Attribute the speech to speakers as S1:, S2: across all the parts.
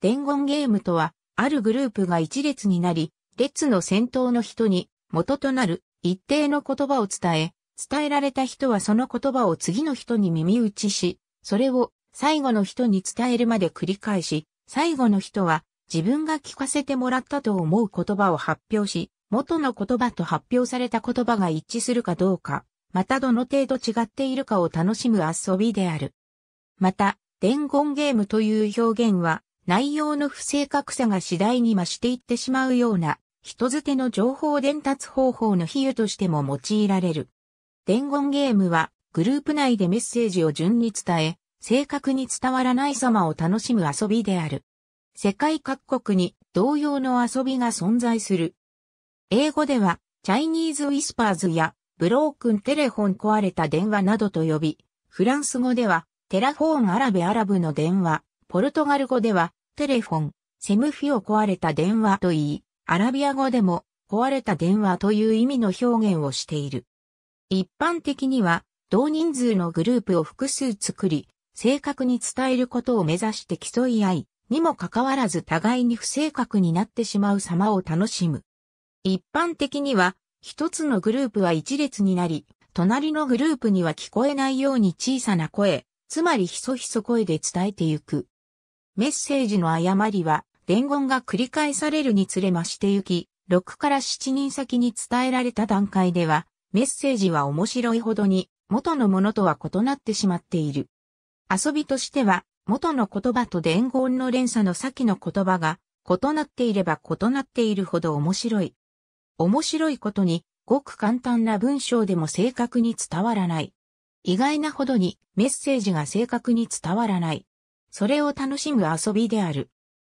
S1: 伝言ゲームとは、あるグループが一列になり、列の先頭の人に、元となる一定の言葉を伝え、伝えられた人はその言葉を次の人に耳打ちし、それを最後の人に伝えるまで繰り返し、最後の人は自分が聞かせてもらったと思う言葉を発表し、元の言葉と発表された言葉が一致するかどうか、またどの程度違っているかを楽しむ遊びである。また、伝言ゲームという表現は、内容の不正確さが次第に増していってしまうような、人づての情報伝達方法の比喩としても用いられる。伝言ゲームは、グループ内でメッセージを順に伝え、正確に伝わらない様を楽しむ遊びである。世界各国に同様の遊びが存在する。英語では、チャイニーズウィスパーズや、ブロークンテレフォン壊れた電話などと呼び、フランス語では、テラフォーンアラベアラブの電話、ポルトガル語では、テレフォン、セムフィを壊れた電話と言い、アラビア語でも壊れた電話という意味の表現をしている。一般的には、同人数のグループを複数作り、正確に伝えることを目指して競い合い、にもかかわらず互いに不正確になってしまう様を楽しむ。一般的には、一つのグループは一列になり、隣のグループには聞こえないように小さな声、つまりひそひそ声で伝えてゆく。メッセージの誤りは伝言が繰り返されるにつれ増してゆき、6から7人先に伝えられた段階では、メッセージは面白いほどに元のものとは異なってしまっている。遊びとしては、元の言葉と伝言の連鎖の先の言葉が異なっていれば異なっているほど面白い。面白いことに、ごく簡単な文章でも正確に伝わらない。意外なほどにメッセージが正確に伝わらない。それを楽しむ遊びである。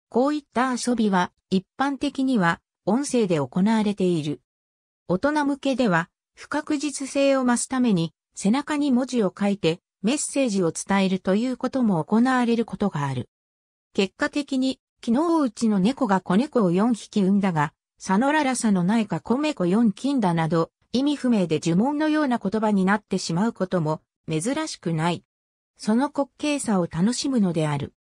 S1: こういった遊びは一般的には音声で行われている。大人向けでは不確実性を増すために背中に文字を書いてメッセージを伝えるということも行われることがある。結果的に昨日うちの猫が子猫を4匹産んだが、サノララサのないか子猫4金だなど意味不明で呪文のような言葉になってしまうことも珍しくない。その滑稽さを楽しむのである。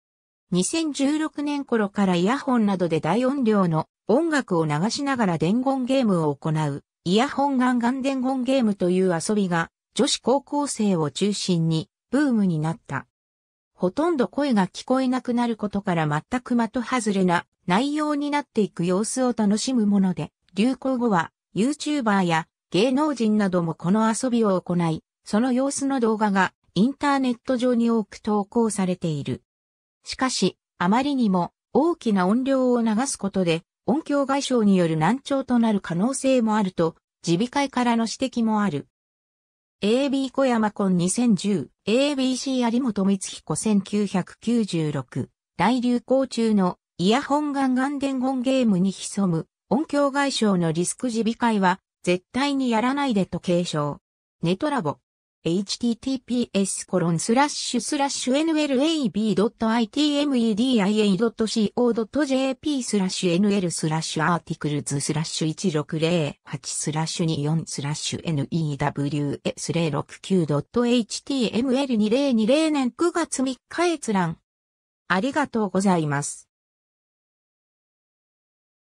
S1: 2016年頃からイヤホンなどで大音量の音楽を流しながら伝言ゲームを行う、イヤホンガンガン伝言ゲームという遊びが、女子高校生を中心にブームになった。ほとんど声が聞こえなくなることから全く的外れな内容になっていく様子を楽しむもので、流行後は YouTuber や芸能人などもこの遊びを行い、その様子の動画がインターネット上に多く投稿されている。しかし、あまりにも大きな音量を流すことで音響外傷による難聴となる可能性もあると、自備会からの指摘もある。AB 小山コン2010、ABC 有本光彦1996、大流行中のイヤホンガンガン伝言ゲームに潜む音響外傷のリスク自備会は絶対にやらないでと警鐘。ネトラボ。https コロンスラッシュスラッシュ nlab.itmedia.co.jp スラッシュ nl スラッシュアーティクルズスラッシュ1608スラッシュ24スラッシュ news069.html2020 年9月3日閲覧。ありがとうございます。